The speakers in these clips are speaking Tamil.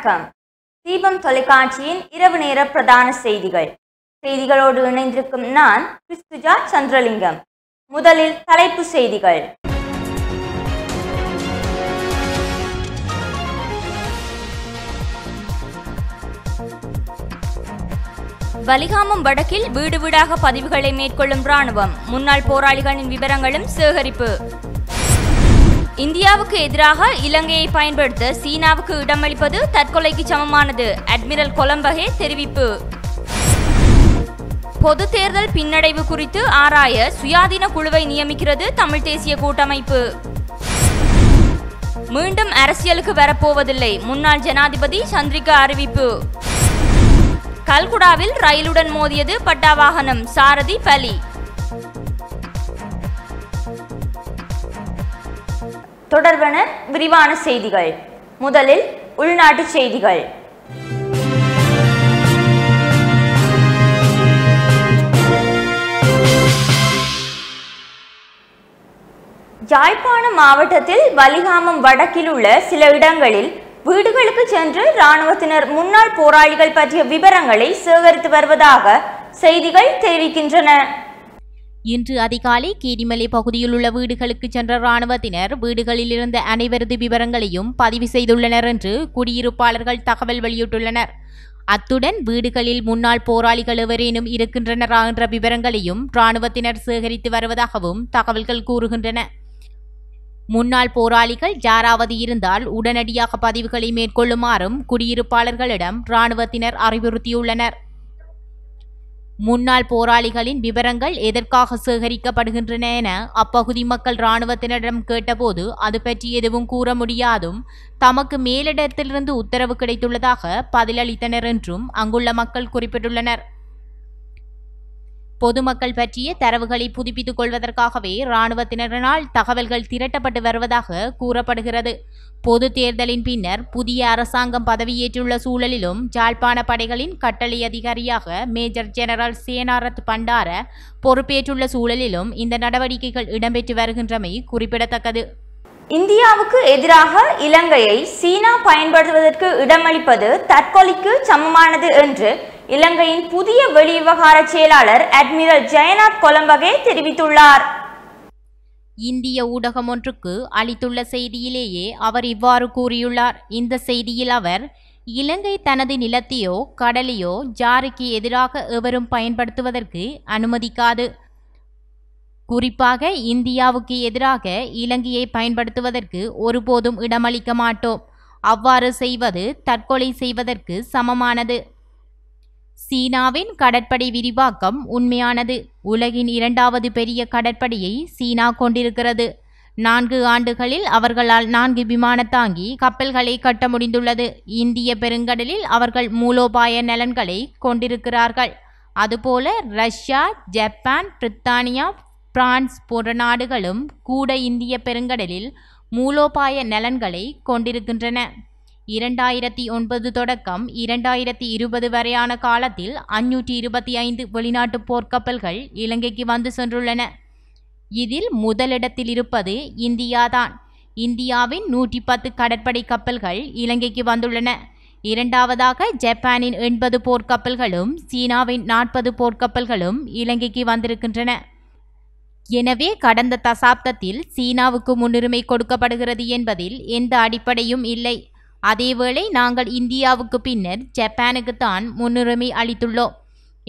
வணக்கம் தீபம் தொலைக்காட்சியின் இரவு நேர பிரதான செய்திகள் செய்திகளோடு இணைந்திருக்கும் நான் கிறிஸ்துஜா சந்திரலிங்கம் முதலில் தலைப்பு செய்திகள் வலிகாமம் வடக்கில் வீடு வீடாக பதிவுகளை மேற்கொள்ளும் ராணுவம் முன்னாள் போராளிகளின் விவரங்களும் சேகரிப்பு இந்தியாவுக்கு எதிராக இலங்கையை பயன்படுத்த சீனாவுக்கு இடமளிப்பது தற்கொலைக்கு சமமானது அட்மிரல் கொலம்பகே தெரிவிப்பு பொது தேர்தல் பின்னடைவு குறித்து ஆராய சுயாதீன குழுவை நியமிக்கிறது தமிழ் தேசிய கூட்டமைப்பு மீண்டும் அரசியலுக்கு வரப்போவதில்லை முன்னாள் ஜனாதிபதி சந்திரிகா அறிவிப்பு கல்குடாவில் ரயிலுடன் மோதியது பட்டா வாகனம் சாரதி பலி தொடர்வன விரிவான செய்திகள் முதலில் உள்நாட்டு செய்திகள் யாழ்ப்பாண மாவட்டத்தில் வலிகாமம் வடக்கில் உள்ள சில இடங்களில் வீடுகளுக்கு சென்று ராணுவத்தினர் முன்னாள் போராளிகள் பற்றிய விவரங்களை சேகரித்து வருவதாக செய்திகள் தெரிவிக்கின்றன இன்று அதிகாலை கீரிமலை பகுதியில் உள்ள வீடுகளுக்கு சென்ற ராணுவத்தினர் வீடுகளில் இருந்த அனைவரது விவரங்களையும் பதிவு செய்துள்ளனர் என்று குடியிருப்பாளர்கள் தகவல் வெளியிட்டுள்ளனர் அத்துடன் வீடுகளில் முன்னாள் போராளிகள் எவரேனும் இருக்கின்றனரா என்ற விவரங்களையும் ராணுவத்தினர் சேகரித்து வருவதாகவும் தகவல்கள் கூறுகின்றன முன்னாள் போராளிகள் யாராவது இருந்தால் உடனடியாக பதிவுகளை மேற்கொள்ளுமாறும் குடியிருப்பாளர்களிடம் ராணுவத்தினர் அறிவுறுத்தியுள்ளனர் முன்னாள் போராளிகளின் விவரங்கள் எதற்காக சேகரிக்கப்படுகின்றன என அப்பகுதி மக்கள் இராணுவத்தினரிடம் கேட்டபோது அது பற்றி எதுவும் கூற முடியாதும் தமக்கு மேலிடத்திலிருந்து உத்தரவு கிடைத்துள்ளதாக பதிலளித்தனர் என்றும் அங்குள்ள மக்கள் குறிப்பிட்டுள்ளனர் பொதுமக்கள் பற்றிய தரவுகளை புதுப்பித்துக் கொள்வதற்காகவே இராணுவத்தினரினால் தகவல்கள் திரட்டப்பட்டு வருவதாக கூறப்படுகிறது பொது தேர்தலின் பின்னர் புதிய அரசாங்கம் பதவியேற்றுள்ள சூழலிலும் ஜாழ்ப்பாண படைகளின் கட்டளை அதிகாரியாக மேஜர் ஜெனரல் சேனாரத் பண்டார பொறுப்பேற்றுள்ள சூழலிலும் இந்த நடவடிக்கைகள் இடம்பெற்று வருகின்றமை குறிப்பிடத்தக்கது இந்தியாவுக்கு எதிராக இலங்கையை சீனா பயன்படுத்துவதற்கு இடமளிப்பது தற்கொலைக்கு சமமானது என்று இலங்கையின் புதிய வெளிவிவகார செயலாளர் அட்மிரல் ஜெயநாத் கொலம்பகே தெரிவித்துள்ளார் இந்திய ஊடகம் ஒன்றுக்கு அளித்துள்ள செய்தியிலேயே அவர் இவ்வாறு கூறியுள்ளார் இந்த செய்தியில் அவர் இலங்கை தனது நிலத்தையோ கடலையோ ஜாருக்கு எதிராக எவரும் பயன்படுத்துவதற்கு அனுமதிக்காது குறிப்பாக இந்தியாவுக்கு எதிராக இலங்கையை பயன்படுத்துவதற்கு ஒருபோதும் இடமளிக்க மாட்டோம் அவ்வாறு செய்வது தற்கொலை செய்வதற்கு சமமானது சீனாவின் கடற்படை விரிவாக்கம் உண்மையானது உலகின் இரண்டாவது பெரிய கடற்படையை சீனா கொண்டிருக்கிறது நான்கு ஆண்டுகளில் அவர்களால் நான்கு விமான தாங்கி கப்பல்களை கட்ட முடிந்துள்ளது இந்திய பெருங்கடலில் அவர்கள் மூலோபாய நலன்களை கொண்டிருக்கிறார்கள் அதுபோல ரஷ்யா ஜப்பான் பிரித்தானியா பிரான்ஸ் போன்ற நாடுகளும் கூட இந்திய பெருங்கடலில் மூலோபாய நலன்களை கொண்டிருக்கின்றன இரண்டாயிரத்தி ஒன்பது தொடக்கம் இரண்டாயிரத்தி இருபது வரையான காலத்தில் அஞ்சூற்றி இருபத்தி ஐந்து வெளிநாட்டு போர்க்கப்பல்கள் இலங்கைக்கு வந்து சென்றுள்ளன இதில் முதலிடத்தில் இருப்பது இந்தியாதான் இந்தியாவின் நூற்றி பத்து கடற்படை கப்பல்கள் இலங்கைக்கு வந்துள்ளன இரண்டாவதாக ஜப்பானின் எண்பது போர்க்கப்பல்களும் சீனாவின் நாற்பது போர்க்கப்பல்களும் இலங்கைக்கு வந்திருக்கின்றன எனவே கடந்த தசாப்தத்தில் சீனாவுக்கு முன்னுரிமை கொடுக்கப்படுகிறது என்பதில் எந்த அடிப்படையும் இல்லை அதேவேளை நாங்கள் இந்தியாவுக்கு பின்னர் ஜப்பானுக்கு தான் முன்னுரிமை அளித்துள்ளோம்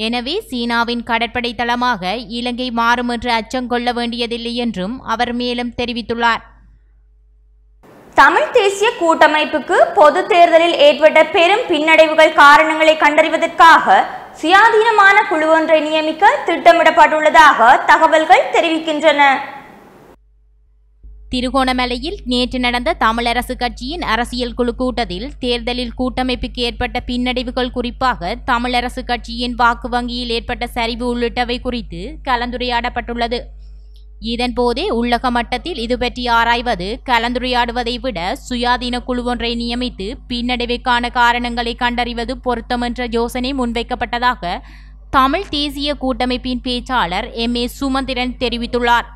எனவே சீனாவின் கடற்படை தளமாக இலங்கை மாறும் என்று அச்சம் கொள்ள வேண்டியதில்லை என்றும் அவர் மேலும் தெரிவித்துள்ளார் தமிழ் தேசிய கூட்டமைப்புக்கு பொது தேர்தலில் ஏற்பட்ட பெரும் பின்னடைவுகள் காரணங்களை கண்டறிவதற்காக சுயாதீனமான குழு ஒன்றை நியமிக்க திட்டமிடப்பட்டுள்ளதாக தகவல்கள் தெரிவிக்கின்றன திருகோணமலையில் நேற்று நடந்த தமிழரசு கட்சியின் அரசியல் குழு கூட்டத்தில் தேர்தலில் கூட்டமைப்புக்கு ஏற்பட்ட பின்னடைவுகள் குறிப்பாக தமிழரசு கட்சியின் வாக்கு வங்கியில் ஏற்பட்ட சரிவு உள்ளிட்டவை குறித்து கலந்துரையாடப்பட்டுள்ளது இதன்போதே உள்ளக மட்டத்தில் இது பற்றி ஆராய்வது கலந்துரையாடுவதை விட சுயாதீன குழு ஒன்றை நியமித்து பின்னடைவுக்கான காரணங்களை கண்டறிவது பொருத்தமன்ற யோசனை முன்வைக்கப்பட்டதாக தமிழ் தேசிய கூட்டமைப்பின் பேச்சாளர் எம் ஏ சுமந்திரன் தெரிவித்துள்ளார்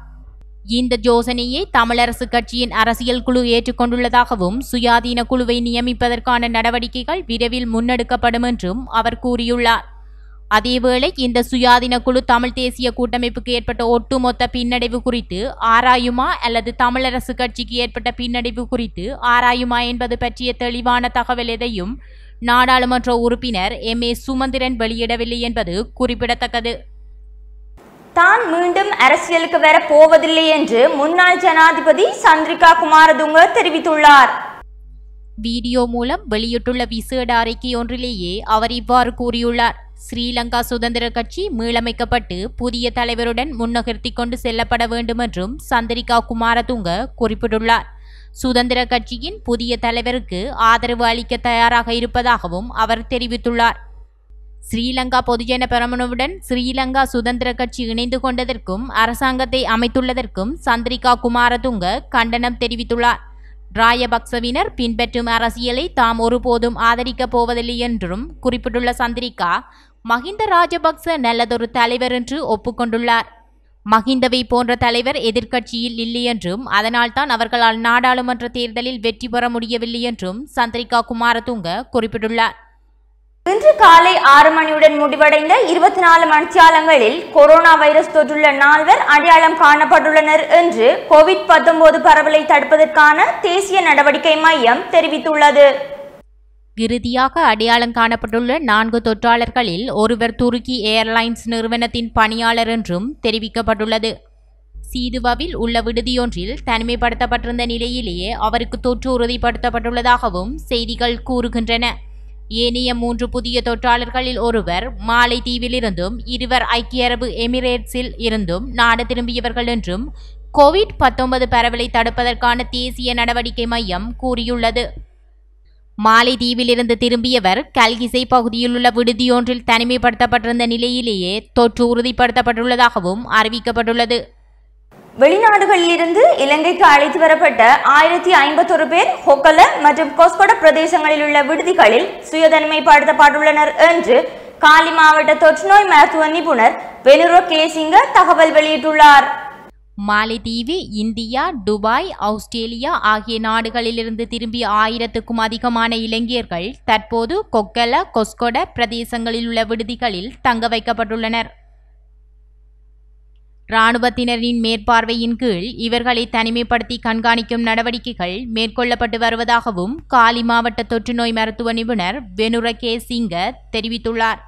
இந்த யோசனையை தமிழரசு கட்சியின் அரசியல் குழு ஏற்றுக்கொண்டுள்ளதாகவும் சுயாதீன குழுவை நியமிப்பதற்கான நடவடிக்கைகள் விரைவில் முன்னெடுக்கப்படும் என்றும் அவர் கூறியுள்ளார் அதேவேளை இந்த சுயாதீன குழு தமிழ் தேசிய கூட்டமைப்புக்கு ஏற்பட்ட ஒட்டுமொத்த பின்னடைவு குறித்து ஆராயுமா அல்லது தமிழரசு கட்சிக்கு ஏற்பட்ட பின்னடைவு குறித்து ஆராயுமா என்பது பற்றிய தெளிவான தகவல் எதையும் நாடாளுமன்ற உறுப்பினர் எம் ஏ சுமந்திரன் வெளியிடவில்லை என்பது குறிப்பிடத்தக்கது தான் மீண்டும் அரசியலுக்கு வர போவதில்லை என்று முன்னாள் ஜனாதிபதி சந்திரிகா குமாரதுங்க தெரிவித்துள்ளார் வீடியோ மூலம் வெளியிட்டுள்ள விசேட அறிக்கை ஒன்றிலேயே அவர் இவ்வாறு கூறியுள்ளார் ஸ்ரீலங்கா சுதந்திர கட்சி மீளமைக்கப்பட்டு புதிய தலைவருடன் முன்னகர்த்தி கொண்டு செல்லப்பட வேண்டும் என்றும் சந்திரிகா குமாரதுங்க குறிப்பிட்டுள்ளார் சுதந்திர கட்சியின் புதிய தலைவருக்கு ஆதரவு அளிக்க தயாராக இருப்பதாகவும் அவர் தெரிவித்துள்ளார் ஸ்ரீலங்கா பொதுஜன பெரமுனவுடன் ஸ்ரீலங்கா சுதந்திர கட்சி இணைந்து கொண்டதற்கும் அரசாங்கத்தை அமைத்துள்ளதற்கும் சந்திரிகா குமாரதுங்க கண்டனம் தெரிவித்துள்ளார் ராயபக்சவினர் பின்பற்றும் அரசியலை தாம் ஒருபோதும் ஆதரிக்கப் போவதில்லை என்றும் குறிப்பிட்டுள்ள சந்திரிகா மஹிந்த ராஜபக்ச நல்லதொரு தலைவர் என்று ஒப்புக்கொண்டுள்ளார் மஹிந்தவை போன்ற தலைவர் எதிர்க்கட்சியில் இல்லை என்றும் அதனால்தான் அவர்களால் நாடாளுமன்ற தேர்தலில் வெற்றி பெற முடியவில்லை என்றும் சந்திரிகா குமாரதுங்க குறிப்பிட்டுள்ளார் இன்று காலை ஆறு மணியுடன் முடிவடைந்த இருபத்தி நாலு மணிச்சாலங்களில் கொரோனா வைரஸ் தொற்றுள்ள நால்வர் அடையாளம் காணப்பட்டுள்ளனர் என்று கோவிட் பத்தொன்பது பரவலை தடுப்பதற்கான தேசிய நடவடிக்கை மையம் தெரிவித்துள்ளது இறுதியாக அடையாளம் காணப்பட்டுள்ள நான்கு தொற்றாளர்களில் ஒருவர் துருக்கி ஏர்லைன்ஸ் நிறுவனத்தின் பணியாளர் என்றும் தெரிவிக்கப்பட்டுள்ளது சீதுவாவில் உள்ள விடுதியொன்றில் தனிமைப்படுத்தப்பட்டிருந்த நிலையிலேயே அவருக்கு தொற்று உறுதிப்படுத்தப்பட்டுள்ளதாகவும் செய்திகள் கூறுகின்றன ஏனைய மூன்று புதிய தொற்றாளர்களில் ஒருவர் மாலைத்தீவில் இருந்தும் இருவர் ஐக்கிய அரபு எமிரேட்ஸில் இருந்தும் நாடு திரும்பியவர்கள் என்றும் கோவிட் பத்தொன்பது பரவலை தடுப்பதற்கான தேசிய நடவடிக்கை மையம் கூறியுள்ளது மாலைதீவிலிருந்து திரும்பியவர் கல்கிசை பகுதியில் உள்ள விடுதியொன்றில் தனிமைப்படுத்தப்பட்டிருந்த நிலையிலேயே தொற்று உறுதிப்படுத்தப்பட்டுள்ளதாகவும் அறிவிக்கப்பட்டுள்ளது வெளிநாடுகளிலிருந்து இலங்கைக்கு அழைத்து வரப்பட்ட ஆயிரத்தி ஐம்பத்தொரு பேர் ஹொக்கல மற்றும் கொஸ்கொட பிரதேசங்களில் உள்ள விடுதிகளில் சுயதனிமைப்படுத்தப்பட்டுள்ளனர் என்று காலி மாவட்ட தொற்றுநோய் மருத்துவ நிபுணர் வெலுரோ கேசிங்க தகவல் வெளியிட்டுள்ளார் மாலைதீவு இந்தியா துபாய் ஆஸ்திரேலியா ஆகிய நாடுகளிலிருந்து திரும்பிய ஆயிரத்துக்கும் அதிகமான இளைஞர்கள் தற்போது கொக்கல கொஸ்கொட பிரதேசங்களில் உள்ள விடுதிகளில் தங்க வைக்கப்பட்டுள்ளனர் இராணுவத்தினரின் மேற்பார்வையின் கீழ் இவர்களை தனிமைப்படுத்தி கண்காணிக்கும் நடவடிக்கைகள் மேற்கொள்ளப்பட்டு வருவதாகவும் காலி மாவட்ட தொற்றுநோய் மருத்துவ நிபுணர் வெனுர கே சிங்க தெரிவித்துள்ளார்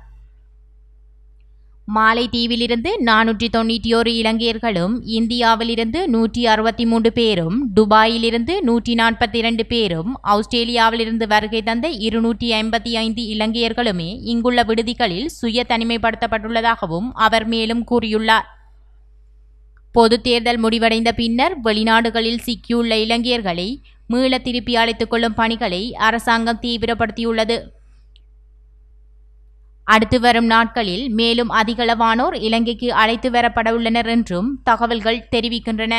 மாலைத்தீவிலிருந்து நானூற்றி தொன்னூற்றி ஓரு இலங்கையர்களும் இந்தியாவிலிருந்து நூற்றி அறுபத்தி மூன்று பேரும் துபாயிலிருந்து நூற்றி நாற்பத்தி இரண்டு பேரும் ஆஸ்திரேலியாவிலிருந்து வருகை தந்த இருநூற்றி ஐம்பத்தி ஐந்து இலங்கையர்களுமே இங்குள்ள விடுதிகளில் சுய தனிமைப்படுத்தப்பட்டுள்ளதாகவும் அவர் மேலும் கூறியுள்ளார் பொது தேர்தல் முடிவடைந்த பின்னர் வெளிநாடுகளில் சிக்கியுள்ள இலங்கையர்களை மீள திருப்பி அழைத்துக் கொள்ளும் பணிகளை அரசாங்கம் தீவிரப்படுத்தியுள்ளது அடுத்து வரும் நாட்களில் மேலும் அதிகளவானோர் இலங்கைக்கு அழைத்து வரப்பட உள்ளனர் என்றும் தகவல்கள் தெரிவிக்கின்றன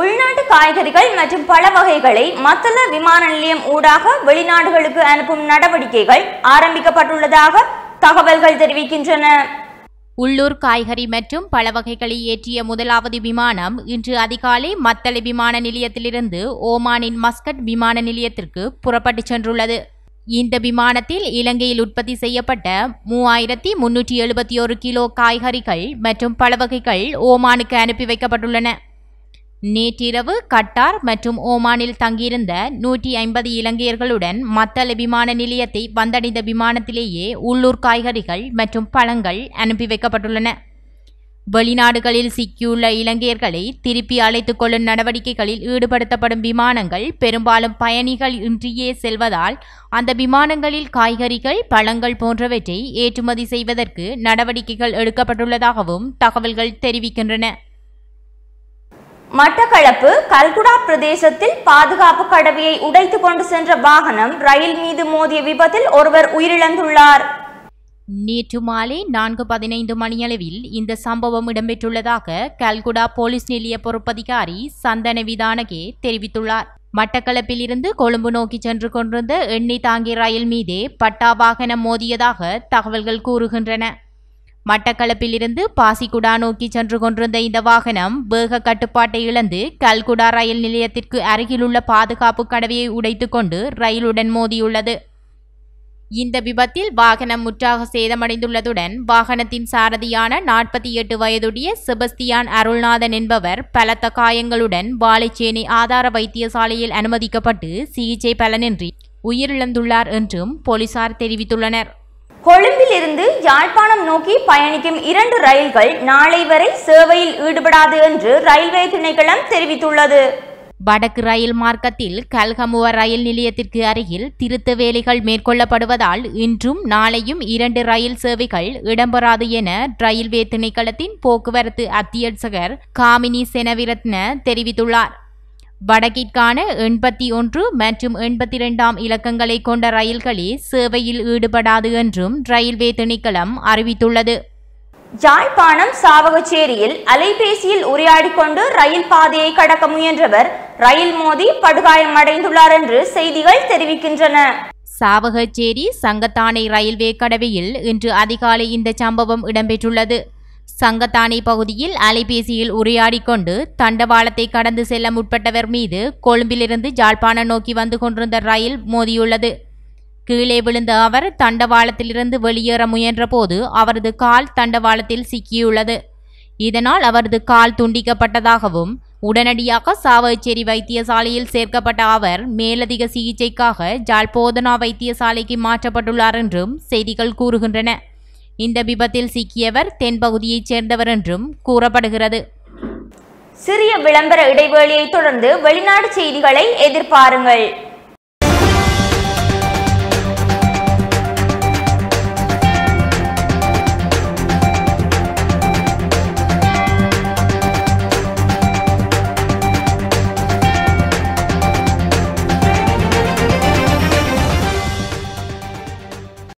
உள்நாட்டு காய்கறிகள் மற்றும் பழ வகைகளை மத்தள விமான நிலையம் ஊடாக வெளிநாடுகளுக்கு அனுப்பும் நடவடிக்கைகள் ஆரம்பிக்கப்பட்டுள்ளதாக தகவல்கள் தெரிவிக்கின்றன உள்ளூர் காய்கறி மற்றும் பல வகைகளை ஏற்றிய முதலாவது விமானம் இன்று அதிகாலை மத்தளை விமான நிலையத்திலிருந்து ஓமானின் மஸ்கட் விமான நிலையத்திற்கு புறப்பட்டுச் சென்றுள்ளது இந்த விமானத்தில் இலங்கையில் உற்பத்தி செய்யப்பட்ட மூவாயிரத்தி முன்னூற்றி எழுபத்தி ஒரு கிலோ காய்கறிகள் மற்றும் பல வகைகள் ஓமானுக்கு அனுப்பி வைக்கப்பட்டுள்ளன நேற்றிரவு கட்டார் மற்றும் ஓமானில் தங்கியிருந்த நூற்றி ஐம்பது இலங்கையர்களுடன் மத்தள விமான நிலையத்தை வந்தடைந்த விமானத்திலேயே உள்ளூர் காய்கறிகள் மற்றும் பழங்கள் அனுப்பி வைக்கப்பட்டுள்ளன வெளிநாடுகளில் சிக்கியுள்ள இலங்கையர்களை திருப்பி அழைத்து கொள்ளும் நடவடிக்கைகளில் ஈடுபடுத்தப்படும் விமானங்கள் பெரும்பாலும் பயணிகள் இன்றியே செல்வதால் அந்த விமானங்களில் காய்கறிகள் பழங்கள் போன்றவற்றை ஏற்றுமதி செய்வதற்கு நடவடிக்கைகள் எடுக்கப்பட்டுள்ளதாகவும் தகவல்கள் தெரிவிக்கின்றன மட்டக்களப்பு கல்குடா பிரதேசத்தில் பாதுகாப்பு கடவியை உடைத்து கொண்டு சென்ற வாகனம் ரயில் மீது மோதிய விபத்தில் ஒருவர் உயிரிழந்துள்ளார் நேற்று மாலை நான்கு பதினைந்து மணியளவில் இந்த சம்பவம் இடம்பெற்றுள்ளதாக கல்குடா போலீஸ் நிலைய பொறுப்பதிகாரி சந்தன விதானகே தெரிவித்துள்ளார் மட்டக்களப்பில் இருந்து கொழும்பு நோக்கி சென்று கொண்டிருந்த எண்ணெய் தாங்கி ரயில் மீதே பட்டா வாகனம் மோதியதாக தகவல்கள் கூறுகின்றன மட்டக்களப்பிலிருந்து பாசிக்குடா நோக்கி சென்று கொண்டிருந்த இந்த வாகனம் வேக கட்டுப்பாட்டை இழந்து கல்குடா ரயில் நிலையத்திற்கு அருகிலுள்ள பாதுகாப்பு கடவையை உடைத்துக்கொண்டு ரயிலுடன் மோதியுள்ளது இந்த விபத்தில் வாகனம் முற்றாக சேதமடைந்துள்ளதுடன் வாகனத்தின் சாரதியான நாற்பத்தி எட்டு வயதுடைய செபஸ்தியான் அருள்நாதன் என்பவர் பலத்த காயங்களுடன் வாழைச்சேனை ஆதார வைத்தியசாலையில் அனுமதிக்கப்பட்டு சிகிச்சை பலனின்றி உயிரிழந்துள்ளார் என்றும் போலீசார் தெரிவித்துள்ளனர் கொழும்பிலிருந்து யாழ்ப்பாணம் நோக்கி பயணிக்கும் இரண்டு ரயில்கள் நாளை வரை சேவையில் ஈடுபடாது என்று ரயில்வே திணைக்களம் தெரிவித்துள்ளது வடக்கு ரயில் மார்க்கத்தில் கல்கமுவ ரயில் நிலையத்திற்கு அருகில் திருத்த வேலைகள் மேற்கொள்ளப்படுவதால் இன்றும் நாளையும் இரண்டு ரயில் சேவைகள் இடம்பெறாது என ரயில்வே திணைக்களத்தின் போக்குவரத்து அத்தியட்சகர் காமினி செனவிரத்ன தெரிவித்துள்ளார் வடக்கிற்கான எண்பத்தி ஒன்று மற்றும் எண்பத்தி இரண்டாம் இலக்கங்களை கொண்ட ரயில்களே சேவையில் ஈடுபடாது என்றும் ரயில்வே திணைக்களம் அறிவித்துள்ளது ஜாய்ப்பாணம் சாவகச்சேரியில் அலைபேசியில் உரையாடி கொண்டு ரயில் பாதையை கடக்க முயன்றவர் ரயில் மோதி படுகாயம் அடைந்துள்ளார் என்று செய்திகள் தெரிவிக்கின்றன சாவகச்சேரி சங்கத்தானை ரயில்வே கடவையில் இன்று அதிகாலை இந்த சம்பவம் இடம்பெற்றுள்ளது சங்கத்தானை பகுதியில் அலைபேசியில் உரையாடிக்கொண்டு தண்டவாளத்தை கடந்து செல்ல முற்பட்டவர் மீது கொழும்பிலிருந்து ஜாழ்ப்பாணம் நோக்கி வந்து கொண்டிருந்த ரயில் மோதியுள்ளது கீழே விழுந்த அவர் தண்டவாளத்திலிருந்து வெளியேற முயன்றபோது அவரது கால் தண்டவாளத்தில் சிக்கியுள்ளது இதனால் அவரது கால் துண்டிக்கப்பட்டதாகவும் உடனடியாக சாவச்சேரி வைத்தியசாலையில் சேர்க்கப்பட்ட அவர் மேலதிக சிகிச்சைக்காக ஜாழ்போதனா வைத்தியசாலைக்கு மாற்றப்பட்டுள்ளார் என்றும் செய்திகள் கூறுகின்றன இந்த விபத்தில் சிக்கியவர் தென்பகுதியைச் சேர்ந்தவர் என்றும் கூறப்படுகிறது சிறிய விளம்பர இடைவேளையை தொடர்ந்து வெளிநாடு செய்திகளை எதிர்பாருங்கள்